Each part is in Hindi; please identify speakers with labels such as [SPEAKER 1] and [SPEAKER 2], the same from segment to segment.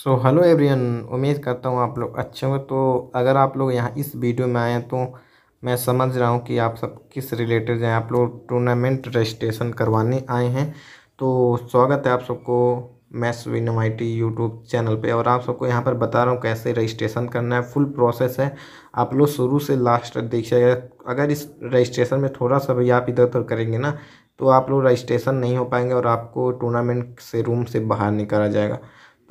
[SPEAKER 1] सो हेलो एवरीवन उम्मीद करता हूँ आप लोग अच्छे होंगे तो अगर आप लोग यहाँ इस वीडियो में आए तो मैं समझ रहा हूँ कि आप सब किस रिलेटेड हैं आप लोग टूर्नामेंट रजिस्ट्रेशन करवाने आए हैं तो स्वागत है आप सबको मैथ्स विनोवाइटी यूट्यूब चैनल पे और आप सबको यहाँ पर बता रहा हूँ कैसे रजिस्ट्रेशन करना है फुल प्रोसेस है आप लोग शुरू से लास्ट तक देखिए अगर इस रजिस्ट्रेशन में थोड़ा सा भी आप इधर उधर करेंगे ना तो आप लोग रजिस्ट्रेशन नहीं हो पाएंगे और आपको टूर्नामेंट से रूम से बाहर निकाला जाएगा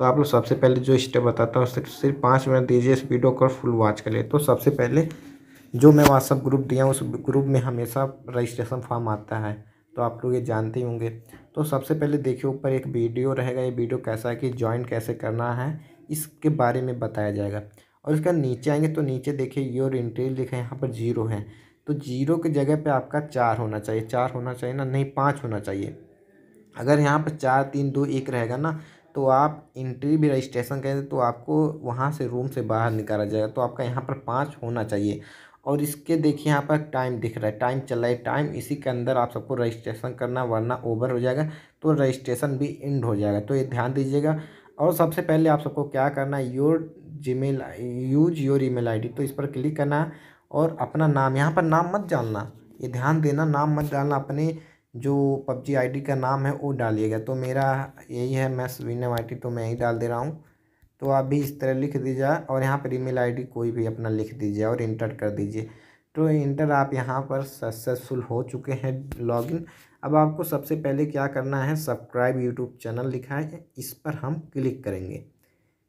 [SPEAKER 1] तो आप लोग सबसे पहले जो स्टेप बताता हूँ सिर्फ सिर्फ पाँच मिनट दीजिए इस वीडियो को फुल वॉच कर लिए तो सबसे पहले जो मैं व्हाट्सअप ग्रुप दिया हूँ उस ग्रुप में हमेशा रजिस्ट्रेशन फॉर्म आता है तो आप लोग ये जानते ही होंगे तो सबसे पहले देखिए ऊपर एक वीडियो रहेगा ये वीडियो कैसा है कि ज्वाइन कैसे करना है इसके बारे में बताया जाएगा और इसका नीचे आएंगे तो नीचे देखिए योर इंटेल लिखा है यहाँ पर जीरो है तो जीरो की जगह पे आपका चार होना चाहिए चार होना चाहिए ना नहीं पाँच होना चाहिए अगर यहाँ पर चार तीन दो एक रहेगा ना तो आप इंट्री भी रजिस्ट्रेशन करें तो आपको वहाँ से रूम से बाहर निकाला जाएगा तो आपका यहाँ पर पाँच होना चाहिए और इसके देखिए यहाँ पर टाइम दिख रहा है टाइम चल रहा है टाइम इसी के अंदर आप सबको रजिस्ट्रेशन करना वरना ओवर हो जाएगा तो रजिस्ट्रेशन भी एंड हो जाएगा तो ये ध्यान दीजिएगा और सबसे पहले आप सबको क्या करना है your Gmail use your email ID तो इस पर क्लिक करना और अपना नाम यहाँ पर नाम मत डालना ये ध्यान देना नाम मत डालना अपने जो पबजी आईडी का नाम है वो डालिएगा तो मेरा यही है मैं सवीनम आई तो मैं ही डाल दे रहा हूँ तो आप भी इस तरह लिख दीजिए और यहाँ पर ईमेल आईडी कोई भी अपना लिख दीजिए और इंटर कर दीजिए तो इंटर आप यहाँ पर सक्सेसफुल हो चुके हैं लॉगिन अब आपको सबसे पहले क्या करना है सब्सक्राइब यूट्यूब चैनल लिखा है इस पर हम क्लिक करेंगे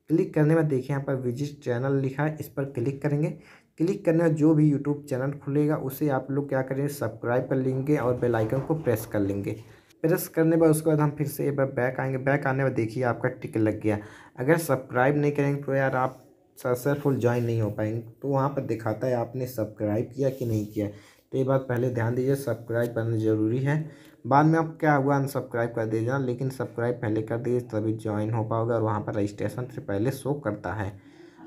[SPEAKER 1] क्लिक करने में देखिए यहाँ पर विजिट चैनल लिखा है इस पर क्लिक करेंगे क्लिक करना जो भी यूट्यूब चैनल खुलेगा उसे आप लोग क्या करेंगे सब्सक्राइब कर लेंगे और बेल आइकन को प्रेस कर लेंगे प्रेस करने बाद उसके बाद हम फिर से एक बार बैक आएंगे बैक आने पर देखिए आपका टिक लग गया अगर सब्सक्राइब नहीं करेंगे तो यार आप सक्सेसफुल ज्वाइन नहीं हो पाएंगे तो वहाँ पर दिखाता है आपने सब्सक्राइब किया कि नहीं किया तो ये बात पहले ध्यान दीजिए सब्सक्राइब करना ज़रूरी है बाद में आप क्या हुआ अनसब्सक्राइब कर दीजिए लेकिन सब्सक्राइब पहले कर दीजिए तभी ज्वाइन हो पाओगे और वहाँ पर रजिस्ट्रेशन से पहले शो करता है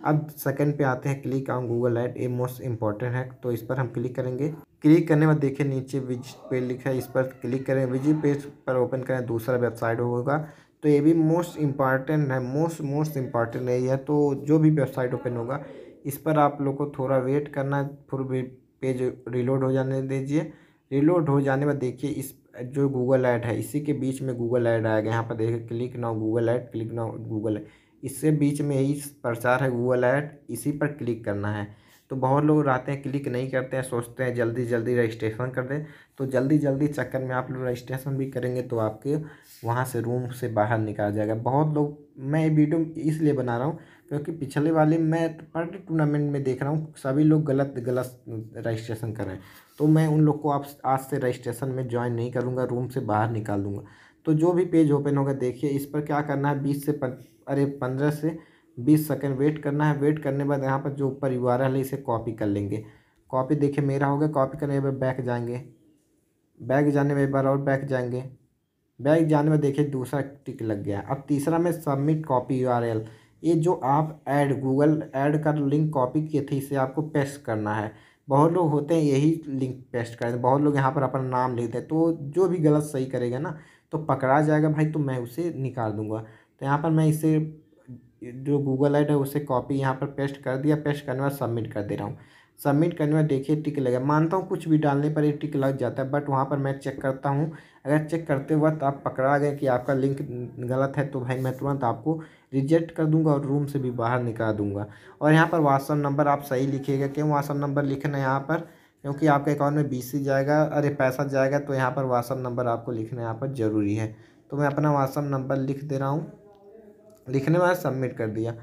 [SPEAKER 1] अब सेकंड पे आते हैं क्लिक ऑन गूगल ऐड ये मोस्ट इंपॉर्टेंट है तो इस पर हम क्लिक करेंगे क्लिक करने में देखिए नीचे विजिट पे लिखा है इस पर क्लिक करें विजिट पेज पर ओपन करें दूसरा वेबसाइट होगा तो ये भी मोस्ट इम्पॉर्टेंट है मोस्ट मोस्ट इम्पॉर्टेंट है यह तो जो भी वेबसाइट ओपन होगा इस पर आप लोग को थोड़ा वेट करना फिर पेज रिलोड हो जाने दीजिए रिलोड हो जाने में देखिए इस जो गूगल ऐड है इसी के बीच में गूगल ऐड आएगा यहाँ पर देखिए click now Google add click now Google add इससे बीच में ही प्रचार है गूगल ऐड इसी पर क्लिक करना है तो बहुत लोग रहते हैं क्लिक नहीं करते हैं सोचते हैं जल्दी जल्दी रजिस्ट्रेशन कर दें तो जल्दी जल्दी चक्कर में आप लोग रजिस्ट्रेशन भी करेंगे तो आपके वहाँ से रूम से बाहर निकाल जाएगा बहुत लोग मैं ये वीडियो इसलिए बना रहा हूँ क्योंकि पिछले वाले मैं पर टूर्नामेंट में देख रहा हूँ सभी लोग गलत गलत रजिस्ट्रेशन कर रहे हैं तो मैं उन लोग को आप आज से रजिस्ट्रेशन में ज्वाइन नहीं करूँगा रूम से बाहर निकाल दूँगा तो जो भी पेज ओपन होगा देखिए इस पर क्या करना है बीस से अरे पंद्रह से बीस सेकेंड वेट करना है वेट करने बाद यहाँ पर जो ऊपर यू आर एल है इसे कॉपी कर लेंगे कॉपी देखिए मेरा होगा कॉपी करने के बाद बैक जाएंगे बैक जाने में एक बार और बैक जाएंगे बैक जाने में देखिए दूसरा टिक लग गया अब तीसरा में submit copy U R L ये जो आप ऐड गूगल ऐड कर लिंक कॉपी किए थे इसे आपको पेस्ट करना है बहुत लोग होते हैं यही लिंक पेस्ट करते हैं बहुत लोग यहाँ पर अपना नाम लिखते हैं तो जो भी गलत सही करेगा ना तो पकड़ा जाएगा भाई तो मैं उसे निकाल दूँगा तो यहाँ पर मैं इसे जो गूगल ऐड है उसे कॉपी यहाँ पर पेस्ट कर दिया पेस्ट करने बाद सबमिट कर दे रहा हूँ सबमिट करने में देखिए टिक लगा मानता हूँ कुछ भी डालने पर ये टिक लग जाता है बट वहाँ पर मैं चेक करता हूँ अगर चेक करते वक्त आप पकड़ा गए कि आपका लिंक गलत है तो भाई मैं तुरंत आपको रिजेक्ट कर दूंगा और रूम से भी बाहर निकाल दूंगा और यहाँ पर व्हाट्सअप नंबर आप सही लिखिएगा क्यों व्हाट्सअप नंबर लिखना है यहाँ पर क्योंकि आपके अकाउंट में बी जाएगा अरे पैसा जाएगा तो यहाँ पर व्हाट्सअप नंबर आपको लिखना यहाँ पर ज़रूरी है तो मैं अपना व्हाट्सअप नंबर लिख दे रहा हूँ लिखने में सबमिट कर दिया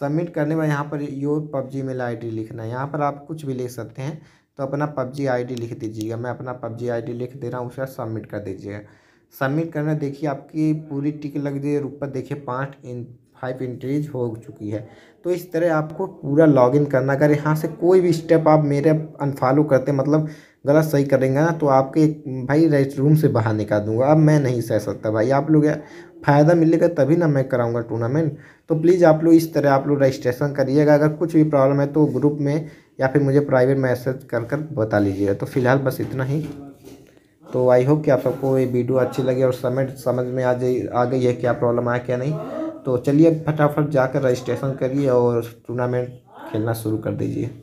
[SPEAKER 1] सबमिट करने में यहाँ per your PUBG mail D लिखना है यहाँ पर आप कुछ भी लिख सकते हैं तो अपना पबजी डी लिख दीजिएगा मैं अपना पबजी डी लिख दे रहा हूँ उसका सबमिट कर दीजिएगा सबमिट करना देखिए आपकी पूरी टिक लग जाए ऊपर देखिए पाँच इन फाइव इंट्रीज हो चुकी है तो इस तरह आपको पूरा लॉगिन करना अगर यहाँ से कोई भी स्टेप आप मेरे अनफॉलो करते मतलब गलत सही करेंगे ना तो आपके भाई रेस्ट रूम से बाहर निकाल दूंगा अब मैं नहीं सह सकता भाई आप लोग फ़ायदा मिलेगा तभी ना मैं कराऊंगा टूर्नामेंट तो प्लीज़ आप लोग इस तरह आप लोग रजिस्ट्रेशन करिएगा अगर कुछ भी प्रॉब्लम है तो ग्रुप में या फिर मुझे प्राइवेट मैसेज कर कर बता लीजिएगा तो फिलहाल बस इतना ही तो आई होप कि आप सबको ये वीडियो अच्छी लगी और समझ समझ में आ जाए आ गई है क्या प्रॉब्लम आया क्या नहीं तो चलिए फटाफट जाकर रजिस्ट्रेशन करिए और टूर्नामेंट खेलना शुरू कर दीजिए